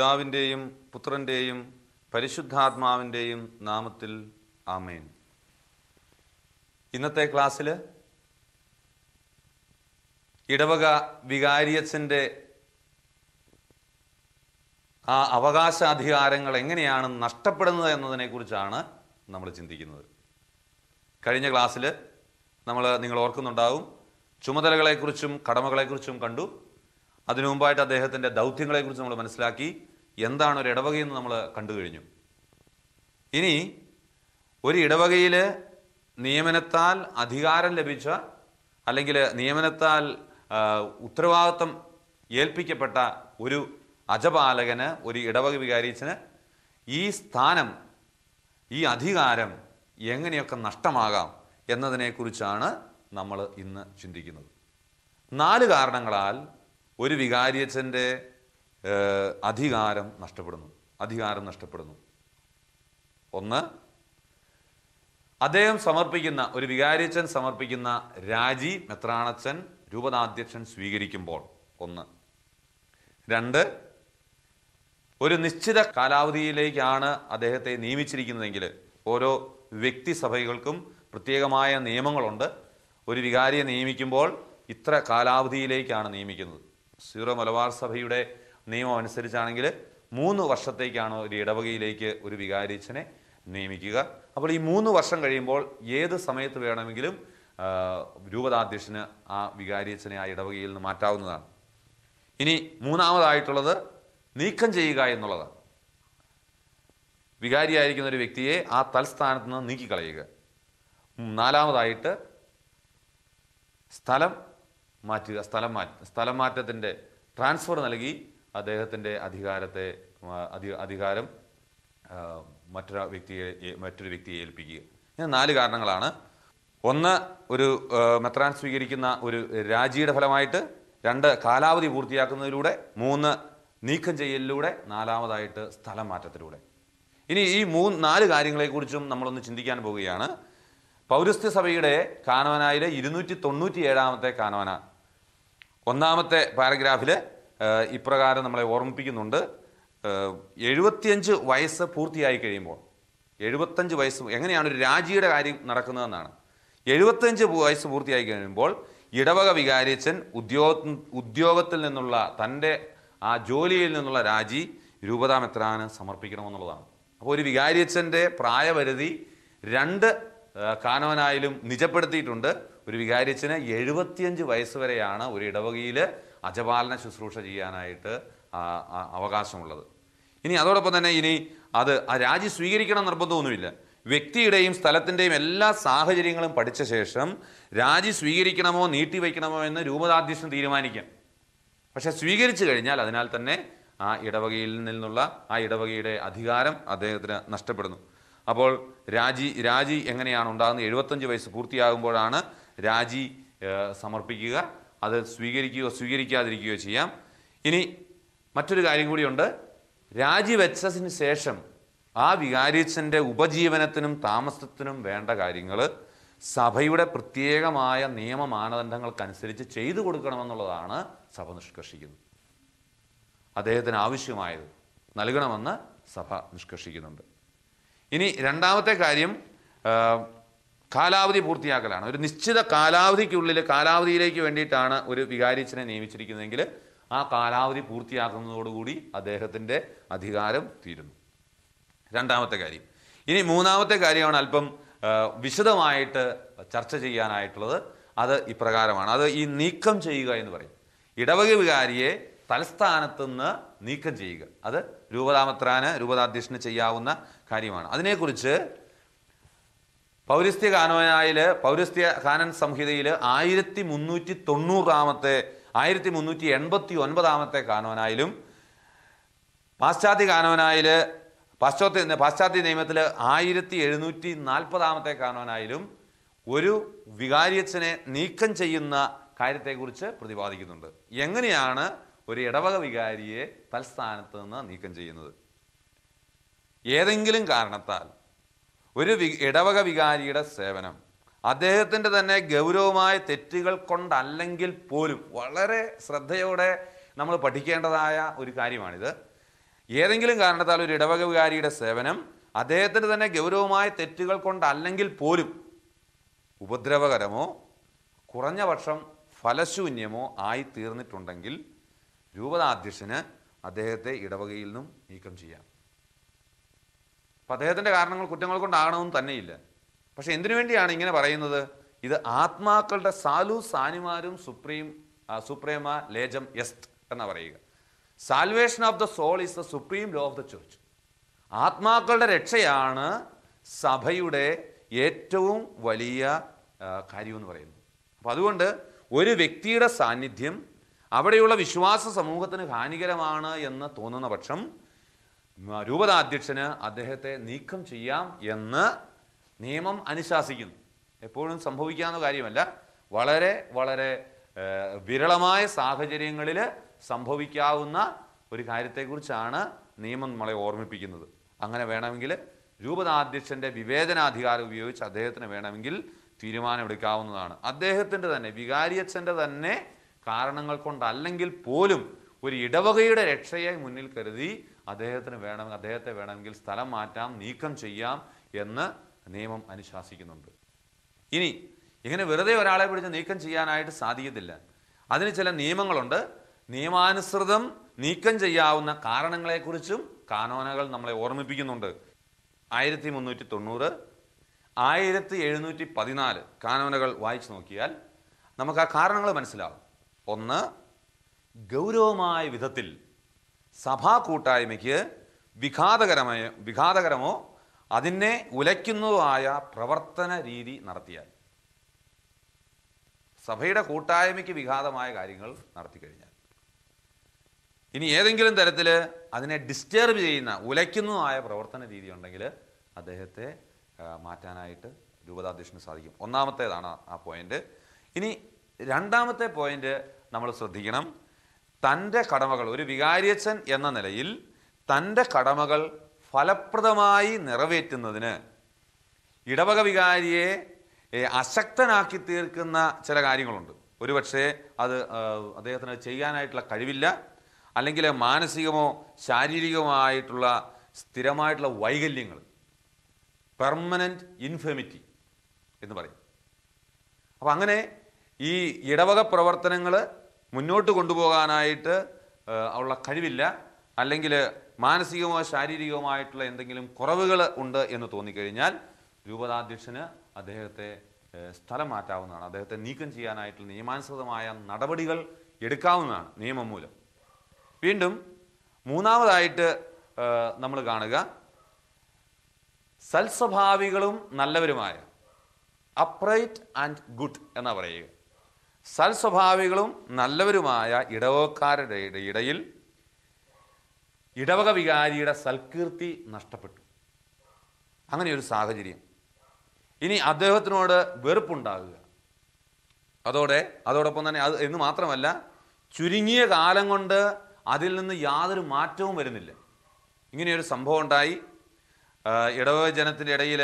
പിതാവിൻ്റെയും പുത്രൻ്റെയും പരിശുദ്ധാത്മാവിൻ്റെയും നാമത്തിൽ ആമേൻ ഇന്നത്തെ ക്ലാസ്സിൽ ഇടവക വികാരിയച്ഛൻ്റെ ആ അവകാശ അധികാരങ്ങൾ എങ്ങനെയാണ് നഷ്ടപ്പെടുന്നത് എന്നതിനെക്കുറിച്ചാണ് നമ്മൾ ചിന്തിക്കുന്നത് കഴിഞ്ഞ ക്ലാസ്സിൽ നമ്മൾ നിങ്ങൾ ഓർക്കുന്നുണ്ടാവും ചുമതലകളെക്കുറിച്ചും കടമകളെക്കുറിച്ചും കണ്ടു അതിനു മുമ്പായിട്ട് അദ്ദേഹത്തിൻ്റെ ദൗത്യങ്ങളെക്കുറിച്ച് നമ്മൾ മനസ്സിലാക്കി എന്താണ് ഒരു ഇടവകയെന്ന് നമ്മൾ കണ്ടു കഴിഞ്ഞു ഇനി ഒരു ഇടവകയിൽ നിയമനത്താൽ അധികാരം ലഭിച്ച അല്ലെങ്കിൽ നിയമനത്താൽ ഉത്തരവാദിത്വം ഏൽപ്പിക്കപ്പെട്ട ഒരു അജപാലകന് ഒരു ഇടവക വികാരിച്ചന് ഈ സ്ഥാനം ഈ അധികാരം എങ്ങനെയൊക്കെ നഷ്ടമാകാം എന്നതിനെക്കുറിച്ചാണ് നമ്മൾ ഇന്ന് ചിന്തിക്കുന്നത് നാല് കാരണങ്ങളാൽ ഒരു വികാരിയച്ഛൻ്റെ അധികാരം നഷ്ടപ്പെടുന്നു അധികാരം നഷ്ടപ്പെടുന്നു ഒന്ന് അദ്ദേഹം സമർപ്പിക്കുന്ന ഒരു വികാരിച്ചൻ സമർപ്പിക്കുന്ന രാജി മെത്രാണച്ചൻ രൂപതാധ്യക്ഷൻ സ്വീകരിക്കുമ്പോൾ ഒന്ന് രണ്ട് ഒരു നിശ്ചിത കാലാവധിയിലേക്കാണ് അദ്ദേഹത്തെ നിയമിച്ചിരിക്കുന്നതെങ്കിൽ ഓരോ വ്യക്തി പ്രത്യേകമായ നിയമങ്ങളുണ്ട് ഒരു വികാരിയെ നിയമിക്കുമ്പോൾ ഇത്ര കാലാവധിയിലേക്കാണ് നിയമിക്കുന്നത് സീറോ മലബാർ സഭയുടെ നിയമം അനുസരിച്ചാണെങ്കിൽ മൂന്ന് വർഷത്തേക്കാണ് ഒരു ഇടവകയിലേക്ക് ഒരു വികാരിച്ചനെ നിയമിക്കുക അപ്പോൾ ഈ മൂന്ന് വർഷം കഴിയുമ്പോൾ ഏത് സമയത്ത് വേണമെങ്കിലും രൂപതാധ്യക്ഷന് ആ വികാരിയച്ഛനെ ആ ഇടവകയിൽ നിന്ന് മാറ്റാവുന്നതാണ് ഇനി മൂന്നാമതായിട്ടുള്ളത് നീക്കം ചെയ്യുക എന്നുള്ളതാണ് വികാരിയായിരിക്കുന്ന ഒരു വ്യക്തിയെ ആ തൽസ്ഥാനത്ത് നിന്ന് നീക്കിക്കളയുക നാലാമതായിട്ട് സ്ഥലം മാറ്റുക സ്ഥലം മാറ്റ സ്ഥലം മാറ്റത്തിൻ്റെ ട്രാൻസ്ഫർ നൽകി അദ്ദേഹത്തിൻ്റെ അധികാരത്തെ അധികാരം മറ്റൊരു വ്യക്തിയെ മറ്റൊരു വ്യക്തിയെ ഏൽപ്പിക്കുക ഇങ്ങനെ നാല് കാരണങ്ങളാണ് ഒന്ന് ഒരു മെത്രാൻ സ്വീകരിക്കുന്ന ഒരു രാജിയുടെ ഫലമായിട്ട് രണ്ട് കാലാവധി പൂർത്തിയാക്കുന്നതിലൂടെ മൂന്ന് നീക്കം ചെയ്യലിലൂടെ നാലാമതായിട്ട് സ്ഥലം മാറ്റത്തിലൂടെ ഇനി ഈ മൂന്ന് നാല് കാര്യങ്ങളെക്കുറിച്ചും നമ്മളൊന്ന് ചിന്തിക്കാൻ പോവുകയാണ് പൗരസ്ത്യ സഭയുടെ കാനവനായിലെ ഇരുന്നൂറ്റി തൊണ്ണൂറ്റി ഏഴാമത്തെ കാനവന ഒന്നാമത്തെ പാരഗ്രാഫിൽ ഇപ്രകാരം നമ്മളെ ഓർമ്മിപ്പിക്കുന്നുണ്ട് എഴുപത്തിയഞ്ച് വയസ്സ് പൂർത്തിയായി കഴിയുമ്പോൾ എഴുപത്തഞ്ച് വയസ്സ് എങ്ങനെയാണ് ഒരു രാജിയുടെ കാര്യം നടക്കുന്നതെന്നാണ് എഴുപത്തഞ്ച് വയസ്സ് പൂർത്തിയായി കഴിയുമ്പോൾ ഇടവക വികാരിച്ചൻ ഉദ്യോഗ ഉദ്യോഗത്തിൽ നിന്നുള്ള തൻ്റെ ആ ജോലിയിൽ നിന്നുള്ള രാജി രൂപതാമെത്രാന് സമർപ്പിക്കണമെന്നുള്ളതാണ് അപ്പോൾ ഒരു വികാരിയച്ഛൻ്റെ പ്രായപരിധി രണ്ട് കാനവനായാലും നിജപ്പെടുത്തിയിട്ടുണ്ട് ഒരു വികാരിയച്ഛന് എഴുപത്തിയഞ്ച് വയസ്സ് വരെയാണ് ഒരു ഇടവകയിൽ അജപാലന ശുശ്രൂഷ ചെയ്യാനായിട്ട് അവകാശമുള്ളത് ഇനി അതോടൊപ്പം തന്നെ ഇനി അത് ആ രാജി സ്വീകരിക്കണം നിർബന്ധമൊന്നുമില്ല വ്യക്തിയുടെയും സ്ഥലത്തിൻ്റെയും എല്ലാ സാഹചര്യങ്ങളും പഠിച്ച ശേഷം രാജി സ്വീകരിക്കണമോ നീട്ടിവെക്കണമോ എന്ന് രൂപതാധ്യക്ഷൻ തീരുമാനിക്കാം പക്ഷെ സ്വീകരിച്ചു കഴിഞ്ഞാൽ അതിനാൽ തന്നെ ആ ഇടവകയിൽ നിന്നുള്ള ആ ഇടവകയുടെ അധികാരം അദ്ദേഹത്തിന് നഷ്ടപ്പെടുന്നു അപ്പോൾ രാജി രാജി എങ്ങനെയാണ് ഉണ്ടാകുന്നത് എഴുപത്തഞ്ച് വയസ്സ് പൂർത്തിയാകുമ്പോഴാണ് രാജി സമർപ്പിക്കുക അത് സ്വീകരിക്കുകയോ സ്വീകരിക്കാതിരിക്കുകയോ ചെയ്യാം ഇനി മറ്റൊരു കാര്യം കൂടിയുണ്ട് രാജിവെച്ചതിന് ശേഷം ആ വികാരിച്ചൻ്റെ ഉപജീവനത്തിനും താമസത്തിനും വേണ്ട കാര്യങ്ങൾ സഭയുടെ പ്രത്യേകമായ നിയമ മാനദണ്ഡങ്ങൾക്കനുസരിച്ച് ചെയ്തു കൊടുക്കണമെന്നുള്ളതാണ് സഭ നിഷ്കർഷിക്കുന്നത് അദ്ദേഹത്തിന് ആവശ്യമായത് നൽകണമെന്ന് സഭ നിഷ്കർഷിക്കുന്നുണ്ട് ഇനി രണ്ടാമത്തെ കാര്യം കാലാവധി പൂർത്തിയാക്കലാണ് ഒരു നിശ്ചിത കാലാവധിക്കുള്ളിൽ കാലാവധിയിലേക്ക് വേണ്ടിയിട്ടാണ് ഒരു വികാരിച്ചനെ നിയമിച്ചിരിക്കുന്നതെങ്കിൽ ആ കാലാവധി പൂർത്തിയാക്കുന്നതോടുകൂടി അദ്ദേഹത്തിൻ്റെ അധികാരം തീരുന്നു രണ്ടാമത്തെ കാര്യം ഇനി മൂന്നാമത്തെ കാര്യമാണ് അല്പം വിശദമായിട്ട് ചർച്ച ചെയ്യാനായിട്ടുള്ളത് അത് ഇപ്രകാരമാണ് അത് ഈ നീക്കം ചെയ്യുക എന്ന് പറയും ഇടവക വികാരിയെ തലസ്ഥാനത്തു നിന്ന് നീക്കം ചെയ്യുക അത് രൂപതാമത്രാന് രൂപതാധ്യക്ഷന് ചെയ്യാവുന്ന കാര്യമാണ് അതിനെക്കുറിച്ച് പൗരസ്ത്യ കാനോനായിൽ പൗരസ്ത്യ കാനൻ സംഹിതയിൽ ആയിരത്തി മുന്നൂറ്റി തൊണ്ണൂറാമത്തെ ആയിരത്തി മുന്നൂറ്റി എൺപത്തി ഒൻപതാമത്തെ കാനോനായാലും പാശ്ചാത്യ കാനോനായിൽ പാശ്ചാത്യ പാശ്ചാത്യ നിയമത്തിൽ ആയിരത്തി എഴുന്നൂറ്റി നാൽപ്പതാമത്തെ കാനോനായാലും ഒരു വികാരിയച്ഛനെ നീക്കം ചെയ്യുന്ന കാര്യത്തെക്കുറിച്ച് പ്രതിപാദിക്കുന്നുണ്ട് എങ്ങനെയാണ് ഒരു ഇടവക വികാരിയെ തൽസ്ഥാനത്ത് നിന്ന് നീക്കം ചെയ്യുന്നത് ഏതെങ്കിലും കാരണത്താൽ ഒരു ഇടവക വികാരിയുടെ സേവനം അദ്ദേഹത്തിൻ്റെ തന്നെ ഗൗരവമായ തെറ്റുകൾ കൊണ്ടല്ലെങ്കിൽ പോലും വളരെ ശ്രദ്ധയോടെ നമ്മൾ പഠിക്കേണ്ടതായ ഒരു കാര്യമാണിത് ഏതെങ്കിലും കാരണത്താൽ ഒരു ഇടവക വികാരിയുടെ സേവനം അദ്ദേഹത്തിൻ്റെ തന്നെ ഗൗരവമായ തെറ്റുകൾ കൊണ്ടല്ലെങ്കിൽ പോലും ഉപദ്രവകരമോ കുറഞ്ഞ പക്ഷം ഫലശൂന്യമോ ആയി തീർന്നിട്ടുണ്ടെങ്കിൽ രൂപതാധ്യക്ഷന് അദ്ദേഹത്തെ ഇടവകയിൽ നിന്നും നീക്കം ചെയ്യാം അപ്പം അദ്ദേഹത്തിൻ്റെ കാരണങ്ങൾ കുറ്റങ്ങൾ കൊണ്ടാകണമെന്ന് തന്നെയില്ല പക്ഷേ എന്തിനു വേണ്ടിയാണ് ഇങ്ങനെ പറയുന്നത് ഇത് ആത്മാക്കളുടെ സാലു സാനിമാരും സുപ്രീം സുപ്രേമ ലേജം എസ്ത് എന്ന് പറയുക salvation of the soul is the supreme law of the church ആത്മാക്കളുടെ രക്ഷയാണ് സഭയുടെ ഏറ്റവും വലിയ കാര്യമെന്ന് പറയുന്നത് അപ്പോൾ അതുകൊണ്ട് ഒരു വ്യക്തിയുടെ സാന്നിധ്യം അവിടെയുള്ള വിശ്വാസ സമൂഹത്തിന് ഹാനികരമാണ് എന്ന് തോന്നുന്ന പക്ഷം രൂപതാധ്യക്ഷന് അദ്ദേഹത്തെ നീക്കം ചെയ്യാം എന്ന് നിയമം അനുശാസിക്കുന്നു എപ്പോഴും സംഭവിക്കാവുന്ന കാര്യമല്ല വളരെ വളരെ വിരളമായ സാഹചര്യങ്ങളിൽ സംഭവിക്കാവുന്ന ഒരു കാര്യത്തെക്കുറിച്ചാണ് നിയമം നമ്മളെ ഓർമ്മിപ്പിക്കുന്നത് അങ്ങനെ വേണമെങ്കിൽ രൂപതാധ്യക്ഷൻ്റെ വിവേചനാധികാരം ഉപയോഗിച്ച് അദ്ദേഹത്തിന് വേണമെങ്കിൽ തീരുമാനമെടുക്കാവുന്നതാണ് അദ്ദേഹത്തിൻ്റെ തന്നെ വികാരിയച്ഛൻ്റെ തന്നെ കാരണങ്ങൾ കൊണ്ടല്ലെങ്കിൽ പോലും ഒരു ഇടവകയുടെ രക്ഷയെ മുന്നിൽ കരുതി അദ്ദേഹത്തിന് വേണമെങ്കിൽ അദ്ദേഹത്തെ വേണമെങ്കിൽ സ്ഥലം മാറ്റാം നീക്കം ചെയ്യാം എന്ന് നിയമം അനുശാസിക്കുന്നുണ്ട് ഇനി ഇങ്ങനെ വെറുതെ ഒരാളെ പിടിച്ച് നീക്കം ചെയ്യാനായിട്ട് സാധിക്കത്തില്ല അതിന് ചില നിയമങ്ങളുണ്ട് നിയമാനുസൃതം നീക്കം ചെയ്യാവുന്ന കാരണങ്ങളെക്കുറിച്ചും കാനോനകൾ നമ്മളെ ഓർമ്മിപ്പിക്കുന്നുണ്ട് ആയിരത്തി മുന്നൂറ്റി തൊണ്ണൂറ് ആയിരത്തി എഴുന്നൂറ്റി പതിനാല് കാനോനകൾ വായിച്ചു നോക്കിയാൽ നമുക്ക് ആ കാരണങ്ങൾ മനസ്സിലാവും ഒന്ന് ഗൗരവമായ വിധത്തിൽ സഭാ കൂട്ടായ്മയ്ക്ക് വിഘാതകരമായ വിഘാതകരമോ അതിനെ ആയ പ്രവർത്തന രീതി നടത്തിയാൽ സഭയുടെ കൂട്ടായ്മയ്ക്ക് വിഘാതമായ കാര്യങ്ങൾ കഴിഞ്ഞാൽ ഇനി ഏതെങ്കിലും തരത്തിൽ അതിനെ ഡിസ്റ്റർബ് ചെയ്യുന്ന ഉലയ്ക്കുന്നതായ പ്രവർത്തന രീതി ഉണ്ടെങ്കിൽ അദ്ദേഹത്തെ മാറ്റാനായിട്ട് രൂപതാധ്യക്ഷന് സാധിക്കും ഒന്നാമത്തേതാണ് ആ പോയിന്റ് ഇനി രണ്ടാമത്തെ പോയിന്റ് നമ്മൾ ശ്രദ്ധിക്കണം തൻ്റെ കടമകൾ ഒരു വികാരിയച്ഛൻ എന്ന നിലയിൽ തൻ്റെ കടമകൾ ഫലപ്രദമായി നിറവേറ്റുന്നതിന് ഇടവക വികാരിയെ അശക്തനാക്കി തീർക്കുന്ന ചില കാര്യങ്ങളുണ്ട് ഒരുപക്ഷെ അത് അദ്ദേഹത്തിന് ചെയ്യാനായിട്ടുള്ള കഴിവില്ല അല്ലെങ്കിൽ മാനസികമോ ശാരീരികമായിട്ടുള്ള സ്ഥിരമായിട്ടുള്ള വൈകല്യങ്ങൾ പെർമനൻറ്റ് ഇൻഫെമിറ്റി എന്ന് പറയും അപ്പം അങ്ങനെ ഈ ഇടവക പ്രവർത്തനങ്ങൾ മുന്നോട്ട് കൊണ്ടുപോകാനായിട്ട് ഉള്ള കഴിവില്ല അല്ലെങ്കിൽ മാനസികമോ ശാരീരികമായിട്ടുള്ള എന്തെങ്കിലും കുറവുകൾ ഉണ്ട് എന്ന് തോന്നിക്കഴിഞ്ഞാൽ രൂപതാധ്യക്ഷന് അദ്ദേഹത്തെ സ്ഥലം മാറ്റാവുന്നതാണ് അദ്ദേഹത്തെ നീക്കം ചെയ്യാനായിട്ടുള്ള നിയമാനുസൃതമായ നടപടികൾ എടുക്കാവുന്നതാണ് നിയമം മൂലം വീണ്ടും മൂന്നാമതായിട്ട് നമ്മൾ കാണുക സൽസ്വഭാവികളും നല്ലവരുമായ അപ്രൈറ്റ് ആൻഡ് ഗുഡ് എന്നാണ് പറയുക സൽസ്വഭാവികളും നല്ലവരുമായ ഇടവക്കാരുടെ ഇടയിൽ ഇടവക വികാരിയുടെ സൽകീർത്തി നഷ്ടപ്പെട്ടു അങ്ങനെ ഒരു സാഹചര്യം ഇനി അദ്ദേഹത്തിനോട് വെറുപ്പുണ്ടാകുക അതോടെ അതോടൊപ്പം തന്നെ അത് എന്ന് മാത്രമല്ല ചുരുങ്ങിയ കാലം കൊണ്ട് അതിൽ നിന്ന് യാതൊരു മാറ്റവും വരുന്നില്ല ഇങ്ങനെയൊരു സംഭവം ഉണ്ടായി ഇടവക ജനത്തിൻ്റെ ഇടയിൽ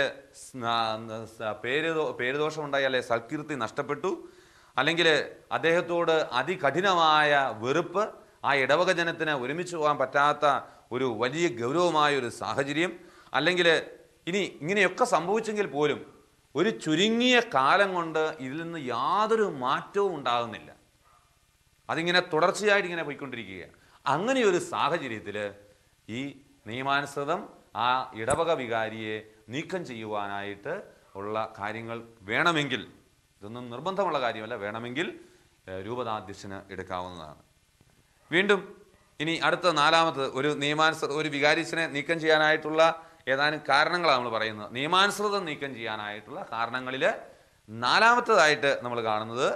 പേര് പേരുദോഷമുണ്ടായി അല്ലെ സൽകീർത്തി നഷ്ടപ്പെട്ടു അല്ലെങ്കിൽ അദ്ദേഹത്തോട് അതികഠിനമായ വെറുപ്പ് ആ ഇടവക ജനത്തിന് ഒരുമിച്ച് പോകാൻ പറ്റാത്ത ഒരു വലിയ ഗൗരവമായ ഒരു സാഹചര്യം അല്ലെങ്കിൽ ഇനി ഇങ്ങനെയൊക്കെ സംഭവിച്ചെങ്കിൽ പോലും ഒരു ചുരുങ്ങിയ കാലം കൊണ്ട് ഇതിൽ നിന്ന് യാതൊരു മാറ്റവും ഉണ്ടാകുന്നില്ല അതിങ്ങനെ തുടർച്ചയായിട്ട് ഇങ്ങനെ പോയിക്കൊണ്ടിരിക്കുകയാണ് അങ്ങനെ ഒരു സാഹചര്യത്തിൽ ഈ നിയമാനുസൃതം ആ ഇടവക വികാരിയെ നീക്കം ചെയ്യുവാനായിട്ട് ഉള്ള കാര്യങ്ങൾ വേണമെങ്കിൽ ഇതൊന്നും നിർബന്ധമുള്ള കാര്യമല്ല വേണമെങ്കിൽ രൂപതാധ്യക്ഷന് എടുക്കാവുന്നതാണ് വീണ്ടും ഇനി അടുത്ത നാലാമത് ഒരു നിയമാനുസൃത ഒരു വികാരിസിനെ നീക്കം ചെയ്യാനായിട്ടുള്ള ഏതാനും കാരണങ്ങളാണ് നമ്മൾ പറയുന്നത് നിയമാനുസൃതം നീക്കം ചെയ്യാനായിട്ടുള്ള കാരണങ്ങളിൽ നാലാമത്തതായിട്ട് നമ്മൾ കാണുന്നത്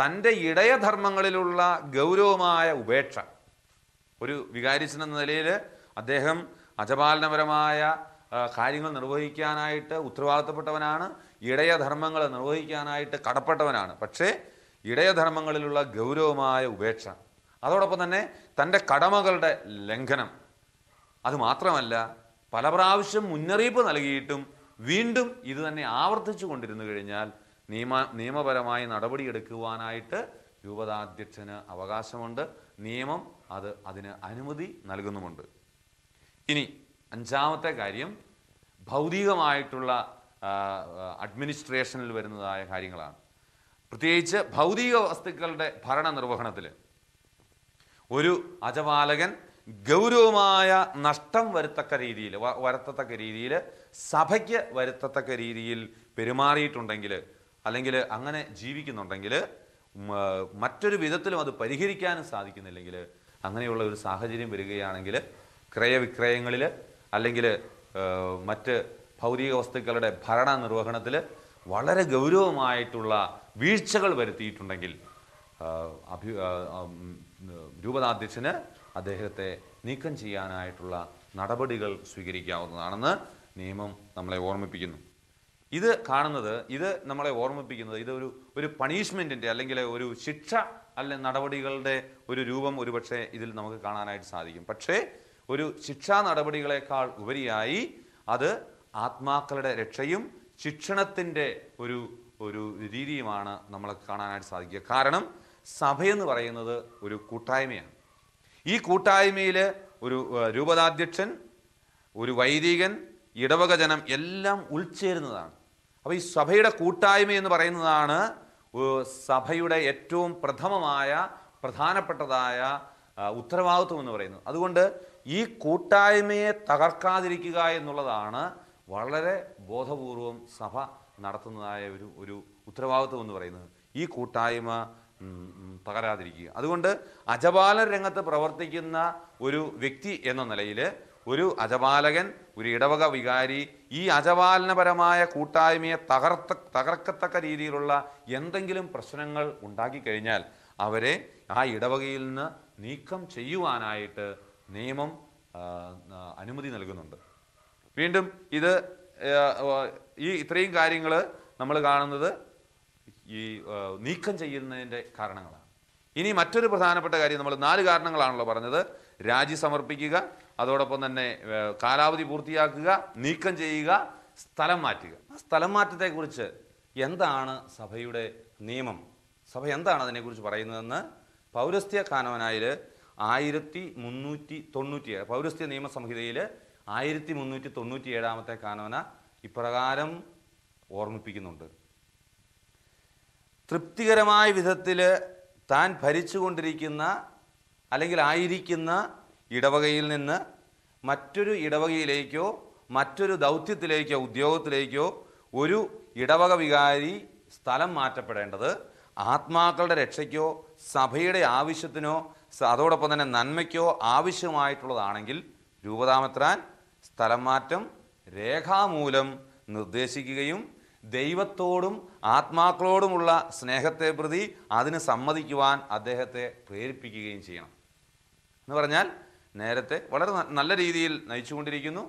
തൻ്റെ ഇടയധർമ്മങ്ങളിലുള്ള ഗൗരവമായ ഉപേക്ഷ ഒരു വികാരിച്ചൻ എന്ന നിലയിൽ അദ്ദേഹം അജപാലനപരമായ കാര്യങ്ങൾ നിർവഹിക്കാനായിട്ട് ഉത്തരവാദിത്തപ്പെട്ടവനാണ് ഇടയധർമ്മങ്ങൾ നിർവഹിക്കാനായിട്ട് കടപ്പെട്ടവനാണ് പക്ഷേ ഇടയധർമ്മങ്ങളിലുള്ള ഗൗരവമായ ഉപേക്ഷ അതോടൊപ്പം തന്നെ തൻ്റെ കടമകളുടെ ലംഘനം അതുമാത്രമല്ല പല പ്രാവശ്യം മുന്നറിയിപ്പ് നൽകിയിട്ടും വീണ്ടും ഇത് തന്നെ ആവർത്തിച്ചു കൊണ്ടിരുന്നു കഴിഞ്ഞാൽ നിയമ നിയമപരമായി നടപടിയെടുക്കുവാനായിട്ട് രൂപതാധ്യക്ഷന് അവകാശമുണ്ട് നിയമം അത് അതിന് അനുമതി നൽകുന്നുമുണ്ട് ഇനി അഞ്ചാമത്തെ കാര്യം ഭൗതികമായിട്ടുള്ള അഡ്മിനിസ്ട്രേഷനിൽ വരുന്നതായ കാര്യങ്ങളാണ് പ്രത്യേകിച്ച് ഭൗതിക വസ്തുക്കളുടെ ഭരണ നിർവഹണത്തിൽ ഒരു അജപാലകൻ ഗൗരവമായ നഷ്ടം വരുത്തക്ക രീതിയിൽ വരത്തത്തക്ക രീതിയിൽ സഭയ്ക്ക് വരുത്തത്തക്ക രീതിയിൽ പെരുമാറിയിട്ടുണ്ടെങ്കിൽ അല്ലെങ്കിൽ അങ്ങനെ ജീവിക്കുന്നുണ്ടെങ്കിൽ മറ്റൊരു വിധത്തിലും അത് പരിഹരിക്കാനും സാധിക്കുന്നില്ലെങ്കിൽ അങ്ങനെയുള്ള ഒരു സാഹചര്യം വരികയാണെങ്കിൽ ക്രയവിക്രയങ്ങളിൽ അല്ലെങ്കിൽ മറ്റ് ഭൗതിക വസ്തുക്കളുടെ ഭരണ നിർവഹണത്തിൽ വളരെ ഗൗരവമായിട്ടുള്ള വീഴ്ചകൾ വരുത്തിയിട്ടുണ്ടെങ്കിൽ അഭി രൂപതാധ്യക്ഷന് അദ്ദേഹത്തെ നീക്കം ചെയ്യാനായിട്ടുള്ള നടപടികൾ സ്വീകരിക്കാവുന്നതാണെന്ന് നിയമം നമ്മളെ ഓർമ്മിപ്പിക്കുന്നു ഇത് കാണുന്നത് ഇത് നമ്മളെ ഓർമ്മിപ്പിക്കുന്നത് ഇത് ഒരു ഒരു പണിഷ്മെൻറ്റിൻ്റെ അല്ലെങ്കിൽ ഒരു ശിക്ഷ അല്ലെ നടപടികളുടെ ഒരു രൂപം ഒരുപക്ഷെ ഇതിൽ നമുക്ക് കാണാനായിട്ട് സാധിക്കും പക്ഷേ ഒരു ശിക്ഷാ നടപടികളെക്കാൾ ഉപരിയായി അത് ആത്മാക്കളുടെ രക്ഷയും ശിക്ഷണത്തിൻ്റെ ഒരു ഒരു രീതിയുമാണ് നമ്മൾ കാണാനായിട്ട് സാധിക്കുക കാരണം സഭയെന്ന് പറയുന്നത് ഒരു കൂട്ടായ്മയാണ് ഈ കൂട്ടായ്മയിൽ ഒരു രൂപതാധ്യക്ഷൻ ഒരു വൈദികൻ ഇടവക ജനം എല്ലാം ഉൾച്ചേരുന്നതാണ് അപ്പോൾ ഈ സഭയുടെ കൂട്ടായ്മ എന്ന് പറയുന്നതാണ് സഭയുടെ ഏറ്റവും പ്രഥമമായ പ്രധാനപ്പെട്ടതായ ഉത്തരവാദിത്വം എന്ന് പറയുന്നത് അതുകൊണ്ട് ഈ കൂട്ടായ്മയെ തകർക്കാതിരിക്കുക എന്നുള്ളതാണ് വളരെ ബോധപൂർവം സഭ നടത്തുന്നതായ ഒരു ഒരു ഉത്തരവാദിത്വം എന്ന് പറയുന്നത് ഈ കൂട്ടായ്മ തകരാതിരിക്കുക അതുകൊണ്ട് അജപാലൻ രംഗത്ത് പ്രവർത്തിക്കുന്ന ഒരു വ്യക്തി എന്ന നിലയിൽ ഒരു അജപാലകൻ ഒരു ഇടവക വികാരി ഈ അജപാലനപരമായ കൂട്ടായ്മയെ തകർത്ത തകർക്കത്തക്ക രീതിയിലുള്ള എന്തെങ്കിലും പ്രശ്നങ്ങൾ ഉണ്ടാക്കിക്കഴിഞ്ഞാൽ അവരെ ആ ഇടവകയിൽ നിന്ന് നീക്കം ചെയ്യുവാനായിട്ട് നിയമം അനുമതി നൽകുന്നുണ്ട് വീണ്ടും ഇത് ഈ ഇത്രയും കാര്യങ്ങൾ നമ്മൾ കാണുന്നത് ഈ നീക്കം ചെയ്യുന്നതിൻ്റെ കാരണങ്ങളാണ് ഇനി മറ്റൊരു പ്രധാനപ്പെട്ട കാര്യം നമ്മൾ നാല് കാരണങ്ങളാണല്ലോ പറഞ്ഞത് രാജി സമർപ്പിക്കുക അതോടൊപ്പം തന്നെ കാലാവധി പൂർത്തിയാക്കുക നീക്കം ചെയ്യുക സ്ഥലം മാറ്റുക ആ സ്ഥലം മാറ്റത്തെക്കുറിച്ച് എന്താണ് സഭയുടെ നിയമം സഭ എന്താണ് അതിനെക്കുറിച്ച് പറയുന്നതെന്ന് പൗരസ്ത്യ കാനവനായിൽ ആയിരത്തി മുന്നൂറ്റി തൊണ്ണൂറ്റി പൗരസ്ത്യ നിയമസംഹിതയിൽ ആയിരത്തി മുന്നൂറ്റി തൊണ്ണൂറ്റി ഏഴാമത്തെ കാനോന ഇപ്രകാരം ഓർമ്മിപ്പിക്കുന്നുണ്ട് തൃപ്തികരമായ വിധത്തിൽ താൻ ഭരിച്ചുകൊണ്ടിരിക്കുന്ന അല്ലെങ്കിൽ ആയിരിക്കുന്ന ഇടവകയിൽ നിന്ന് മറ്റൊരു ഇടവകയിലേക്കോ മറ്റൊരു ദൗത്യത്തിലേക്കോ ഉദ്യോഗത്തിലേക്കോ ഒരു ഇടവക വികാരി സ്ഥലം മാറ്റപ്പെടേണ്ടത് ആത്മാക്കളുടെ രക്ഷയ്ക്കോ സഭയുടെ ആവശ്യത്തിനോ അതോടൊപ്പം തന്നെ നന്മയ്ക്കോ ആവശ്യമായിട്ടുള്ളതാണെങ്കിൽ രൂപതാമത്രാൻ സ്ഥലംമാറ്റം രേഖാമൂലം നിർദ്ദേശിക്കുകയും ദൈവത്തോടും ആത്മാക്കളോടുമുള്ള സ്നേഹത്തെ പ്രതി അതിന് സമ്മതിക്കുവാൻ അദ്ദേഹത്തെ പ്രേരിപ്പിക്കുകയും ചെയ്യണം എന്ന് പറഞ്ഞാൽ നേരത്തെ വളരെ നല്ല രീതിയിൽ നയിച്ചുകൊണ്ടിരിക്കുന്നു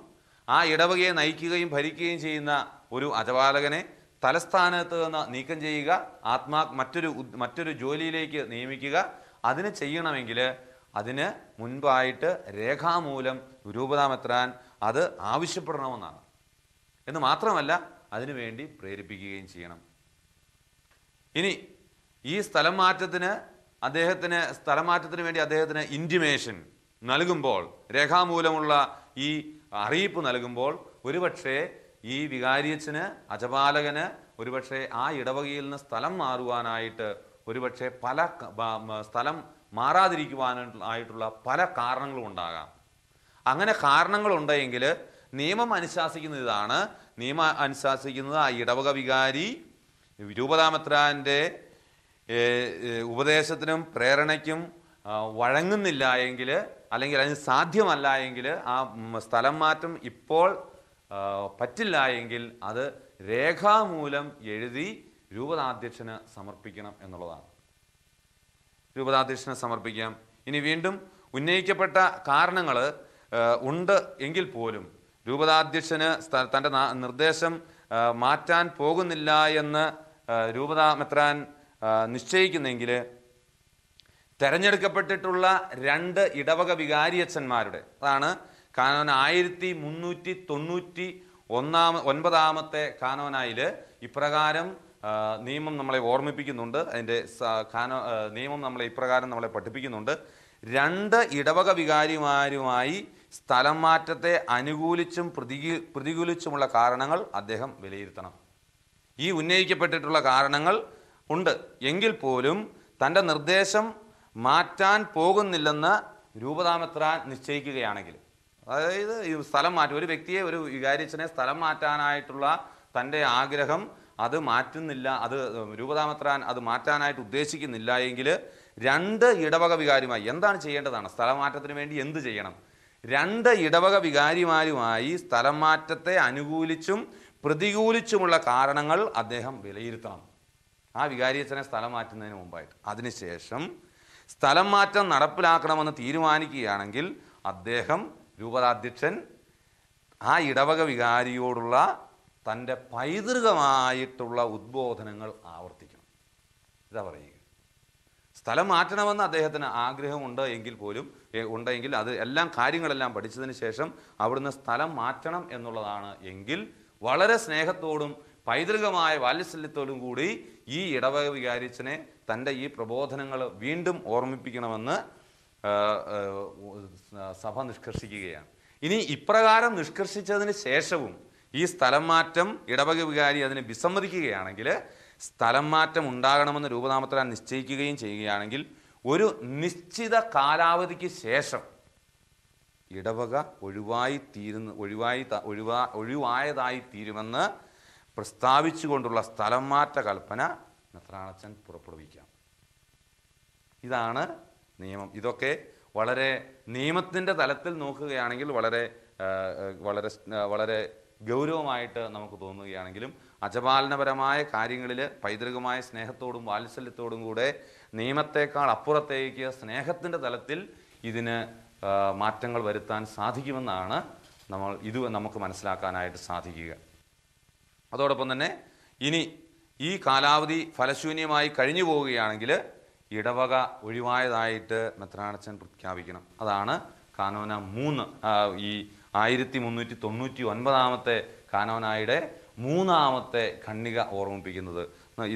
ആ ഇടവകയെ നയിക്കുകയും ഭരിക്കുകയും ചെയ്യുന്ന ഒരു അജപാലകനെ തലസ്ഥാനത്ത് നിന്ന് നീക്കം ചെയ്യുക ആത്മാ മറ്റൊരു മറ്റൊരു ജോലിയിലേക്ക് നിയമിക്കുക അതിന് ചെയ്യണമെങ്കിൽ അതിന് മുൻപായിട്ട് രേഖാമൂലം രൂപതാമെത്രാൻ അത് ആവശ്യപ്പെടണമെന്നാണ് എന്ന് മാത്രമല്ല അതിനുവേണ്ടി പ്രേരിപ്പിക്കുകയും ചെയ്യണം ഇനി ഈ സ്ഥലം മാറ്റത്തിന് അദ്ദേഹത്തിന് സ്ഥലം മാറ്റത്തിന് വേണ്ടി അദ്ദേഹത്തിന് ഇൻറ്റിമേഷൻ നൽകുമ്പോൾ രേഖാമൂലമുള്ള ഈ അറിയിപ്പ് നൽകുമ്പോൾ ഒരുപക്ഷേ ഈ വികാരിയച്ചന് അജപാലകന് ഒരുപക്ഷെ ആ ഇടവകയിൽ നിന്ന് സ്ഥലം മാറുവാനായിട്ട് ഒരുപക്ഷെ പല സ്ഥലം മാറാതിരിക്കുവാനായിട്ടുള്ള പല കാരണങ്ങളും ഉണ്ടാകാം അങ്ങനെ കാരണങ്ങളുണ്ടെങ്കിൽ നിയമം അനുശാസിക്കുന്നത് ഇതാണ് നിയമം അനുശാസിക്കുന്നത് ആ ഇടവക വികാരി രൂപതാമത്രാൻ്റെ ഉപദേശത്തിനും പ്രേരണയ്ക്കും വഴങ്ങുന്നില്ല എങ്കിൽ അല്ലെങ്കിൽ അതിന് സാധ്യമല്ല എങ്കിൽ ആ സ്ഥലം മാറ്റം ഇപ്പോൾ പറ്റില്ല എങ്കിൽ അത് രേഖാമൂലം എഴുതി രൂപതാധ്യക്ഷന് സമർപ്പിക്കണം എന്നുള്ളതാണ് രൂപതാധ്യക്ഷന് സമർപ്പിക്കാം ഇനി വീണ്ടും ഉന്നയിക്കപ്പെട്ട കാരണങ്ങൾ ഉണ്ട് എങ്കിൽ പോലും രൂപതാധ്യക്ഷന് തൻ്റെ നിർദ്ദേശം മാറ്റാൻ പോകുന്നില്ല എന്ന് രൂപതാ മെത്രാൻ നിശ്ചയിക്കുന്നെങ്കിൽ തെരഞ്ഞെടുക്കപ്പെട്ടിട്ടുള്ള രണ്ട് ഇടവക വികാരിയച്ഛന്മാരുടെ അതാണ് കാനോൻ ആയിരത്തി മുന്നൂറ്റി തൊണ്ണൂറ്റി ഒന്നാമ ഒൻപതാമത്തെ കാനോനായിൽ ഇപ്രകാരം നിയമം നമ്മളെ ഓർമ്മിപ്പിക്കുന്നുണ്ട് അതിൻ്റെ കാനോ നിയമം നമ്മളെ ഇപ്രകാരം നമ്മളെ പഠിപ്പിക്കുന്നുണ്ട് രണ്ട് ഇടവക വികാരിമാരുമായി സ്ഥലം മാറ്റത്തെ അനുകൂലിച്ചും പ്രതി പ്രതികൂലിച്ചുമുള്ള കാരണങ്ങൾ അദ്ദേഹം വിലയിരുത്തണം ഈ ഉന്നയിക്കപ്പെട്ടിട്ടുള്ള കാരണങ്ങൾ ഉണ്ട് എങ്കിൽ പോലും തൻ്റെ നിർദ്ദേശം മാറ്റാൻ പോകുന്നില്ലെന്ന് രൂപതാമത്രാൻ നിശ്ചയിക്കുകയാണെങ്കിൽ അതായത് ഈ സ്ഥലം മാറ്റും ഒരു വ്യക്തിയെ ഒരു വികാരിച്ചനെ സ്ഥലം മാറ്റാനായിട്ടുള്ള തൻ്റെ ആഗ്രഹം അത് മാറ്റുന്നില്ല അത് രൂപതാമത്രാൻ അത് മാറ്റാനായിട്ട് ഉദ്ദേശിക്കുന്നില്ല എങ്കിൽ രണ്ട് ഇടവക വികാരിമായി എന്താണ് ചെയ്യേണ്ടതാണ് സ്ഥലമാറ്റത്തിന് വേണ്ടി എന്ത് ചെയ്യണം രണ്ട് ഇടവക വികാരിമാരുമായി സ്ഥലം മാറ്റത്തെ അനുകൂലിച്ചും പ്രതികൂലിച്ചുമുള്ള കാരണങ്ങൾ അദ്ദേഹം വിലയിരുത്തണം ആ വികാരിയച്ഛനെ സ്ഥലം മാറ്റുന്നതിന് മുമ്പായിട്ട് അതിനുശേഷം സ്ഥലം മാറ്റം നടപ്പിലാക്കണമെന്ന് തീരുമാനിക്കുകയാണെങ്കിൽ അദ്ദേഹം രൂപതാധ്യക്ഷൻ ആ ഇടവക വികാരിയോടുള്ള തൻ്റെ പൈതൃകമായിട്ടുള്ള ഉദ്ബോധനങ്ങൾ ആവർത്തിക്കണം ഇതാ പറയുക സ്ഥലം മാറ്റണമെന്ന് അദ്ദേഹത്തിന് ആഗ്രഹമുണ്ട് എങ്കിൽ പോലും ഉണ്ടെങ്കിൽ അത് എല്ലാം കാര്യങ്ങളെല്ലാം പഠിച്ചതിന് ശേഷം അവിടുന്ന് സ്ഥലം മാറ്റണം എന്നുള്ളതാണ് എങ്കിൽ വളരെ സ്നേഹത്തോടും പൈതൃകമായ വാത്സല്യത്തോടും കൂടി ഈ ഇടവക വികാരിച്ചനെ തൻ്റെ ഈ പ്രബോധനങ്ങൾ വീണ്ടും ഓർമ്മിപ്പിക്കണമെന്ന് സഭ നിഷ്കർഷിക്കുകയാണ് ഇനി ഇപ്രകാരം നിഷ്കർഷിച്ചതിന് ശേഷവും ഈ സ്ഥലം മാറ്റം ഇടവക വികാരി അതിനെ വിസമ്മതിക്കുകയാണെങ്കിൽ സ്ഥലം മാറ്റം ഉണ്ടാകണമെന്ന് രൂപനാമത്തിൽ നിശ്ചയിക്കുകയും ചെയ്യുകയാണെങ്കിൽ ഒരു നിശ്ചിത കാലാവധിക്ക് ശേഷം ഇടവക ഒഴിവായി തീരുന്ന ഒഴിവായി ഒഴിവാ ഒഴിവായതായി തീരുമെന്ന് പ്രസ്താവിച്ചുകൊണ്ടുള്ള സ്ഥലം മാറ്റ കൽപ്പന മെത്രാണച്ചൻ പുറപ്പെടുവിക്കാം ഇതാണ് നിയമം ഇതൊക്കെ വളരെ നിയമത്തിൻ്റെ തലത്തിൽ നോക്കുകയാണെങ്കിൽ വളരെ വളരെ വളരെ ഗൗരവമായിട്ട് നമുക്ക് തോന്നുകയാണെങ്കിലും അജപാലനപരമായ കാര്യങ്ങളിൽ പൈതൃകമായ സ്നേഹത്തോടും വാത്സല്യത്തോടും കൂടെ നിയമത്തേക്കാൾ അപ്പുറത്തേക്ക് സ്നേഹത്തിൻ്റെ തലത്തിൽ ഇതിന് മാറ്റങ്ങൾ വരുത്താൻ സാധിക്കുമെന്നാണ് നമ്മൾ ഇത് നമുക്ക് മനസ്സിലാക്കാനായിട്ട് സാധിക്കുക അതോടൊപ്പം തന്നെ ഇനി ഈ കാലാവധി ഫലശൂന്യമായി കഴിഞ്ഞു പോവുകയാണെങ്കിൽ ഇടവക ഒഴിവായതായിട്ട് മെത്രാണച്ചൻ പ്രഖ്യാപിക്കണം അതാണ് കാനോന മൂന്ന് ഈ ആയിരത്തി മുന്നൂറ്റി തൊണ്ണൂറ്റി ഒൻപതാമത്തെ കാനോനായുടെ മൂന്നാമത്തെ ഖണ്ണിക ഓർമ്മിപ്പിക്കുന്നത്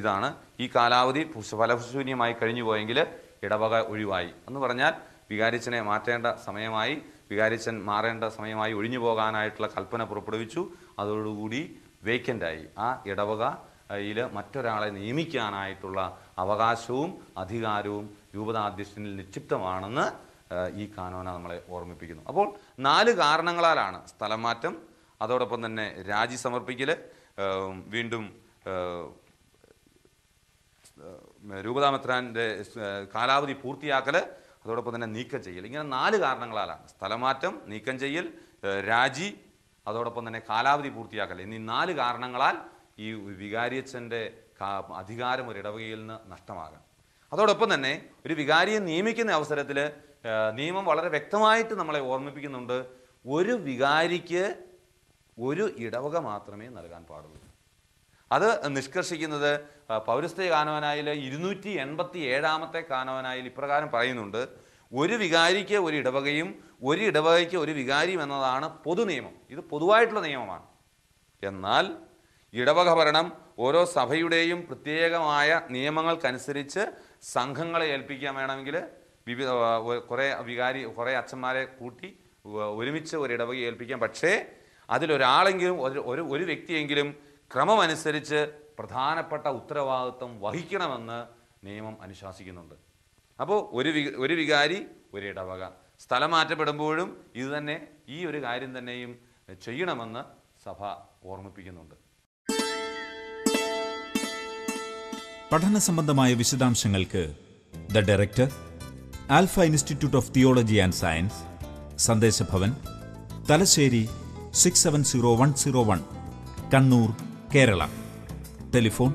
ഇതാണ് ഈ കാലാവധി ഫലശൂന്യമായി കഴിഞ്ഞു പോയെങ്കിൽ ഇടവക ഒഴിവായി എന്ന് പറഞ്ഞാൽ വികാരിച്ചനെ മാറ്റേണ്ട സമയമായി വികാരിച്ചൻ മാറേണ്ട സമയമായി ഒഴിഞ്ഞു പോകാനായിട്ടുള്ള കൽപ്പന പുറപ്പെടുവിച്ചു അതോടുകൂടി വേക്കൻ്റായി ആ ഇടവക യിൽ മറ്റൊരാളെ നിയമിക്കാനായിട്ടുള്ള അവകാശവും അധികാരവും രൂപതാധ്യക്ഷനിൽ നിക്ഷിപ്തമാണെന്ന് ഈ കാനോന നമ്മളെ ഓർമ്മിപ്പിക്കുന്നു അപ്പോൾ നാല് കാരണങ്ങളാലാണ് സ്ഥലം മാറ്റം അതോടൊപ്പം തന്നെ രാജി സമർപ്പിക്കൽ വീണ്ടും രൂപതാമത്രാൻ്റെ കാലാവധി പൂർത്തിയാക്കൽ അതോടൊപ്പം തന്നെ നീക്കം ചെയ്യൽ ഇങ്ങനെ നാല് കാരണങ്ങളാലാണ് സ്ഥലമാറ്റം നീക്കം ചെയ്യൽ രാജി അതോടൊപ്പം തന്നെ കാലാവധി പൂർത്തിയാക്കൽ എന്നീ നാല് കാരണങ്ങളാൽ ഈ വികാരിയച്ഛൻ്റെ അധികാരം ഒരു ഇടവകയിൽ നിന്ന് നഷ്ടമാകാം അതോടൊപ്പം തന്നെ ഒരു വികാരിയെ നിയമിക്കുന്ന അവസരത്തിൽ നിയമം വളരെ വ്യക്തമായിട്ട് നമ്മളെ ഓർമ്മിപ്പിക്കുന്നുണ്ട് ഒരു വികാരിക്ക് ഒരു ഇടവക മാത്രമേ നൽകാൻ പാടുള്ളൂ അത് നിഷ്കർഷിക്കുന്നത് പൗരസ്ത്യ കാനവനായിൽ ഇരുന്നൂറ്റി എൺപത്തി ഏഴാമത്തെ കാനവനായിൽ ഇപ്രകാരം പറയുന്നുണ്ട് ഒരു വികാരിക്ക് ഒരു ഇടവകയും ഒരു ഇടവകയ്ക്ക് ഒരു വികാരിയും എന്നതാണ് പൊതു നിയമം ഇത് പൊതുവായിട്ടുള്ള നിയമമാണ് എന്നാൽ ഇടവക ഭരണം ഓരോ സഭയുടെയും പ്രത്യേകമായ നിയമങ്ങൾക്കനുസരിച്ച് സംഘങ്ങളെ ഏൽപ്പിക്കാൻ വേണമെങ്കിൽ വിവിധ കുറേ വികാരി കുറേ അച്ഛന്മാരെ കൂട്ടി ഒരുമിച്ച് ഒരു ഇടവക ഏൽപ്പിക്കാം പക്ഷേ അതിലൊരാളെങ്കിലും ഒരു ഒരു വ്യക്തിയെങ്കിലും ക്രമമനുസരിച്ച് പ്രധാനപ്പെട്ട ഉത്തരവാദിത്വം വഹിക്കണമെന്ന് നിയമം അനുശാസിക്കുന്നുണ്ട് അപ്പോൾ ഒരു വി ഒരു വികാരി ഒരു ഇടവക സ്ഥലം മാറ്റപ്പെടുമ്പോഴും ഇതുതന്നെ ഈ ഒരു കാര്യം തന്നെയും ചെയ്യണമെന്ന് സഭ ഓർമ്മിപ്പിക്കുന്നുണ്ട് പഠന സംബന്ധമായ വിശദാംശങ്ങൾക്ക് the director alpha institute of theology and science Sandeshabhavan Thalassery six seven zero one zero one Kannur Kerala telephone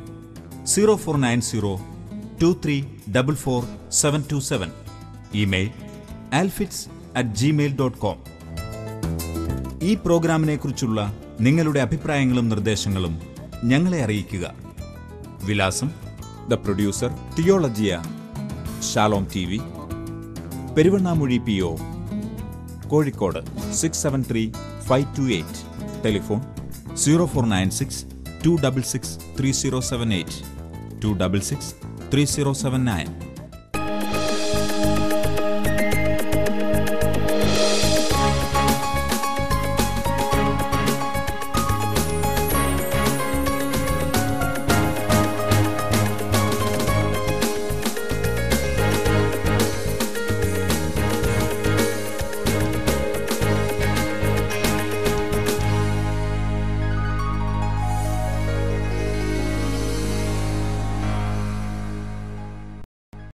zero four nine zero two three double four seven two seven email alfits at gmail dot com ഈ പ്രോഗ്രാമിനെ കുറിച്ചുള്ള നിങ്ങളുടെ അഭിപ്രായങ്ങളും നിർദ്ദേശങ്ങളും ഞങ്ങളെ അറിയിക്കുക വിലാസം the producer തിയോളജിയ Shalom T V Peruvannamuzhi P O Kozhikode six seven three five two eight telephone zero four nine six two double six three zero seven eight two double six three zero seven nine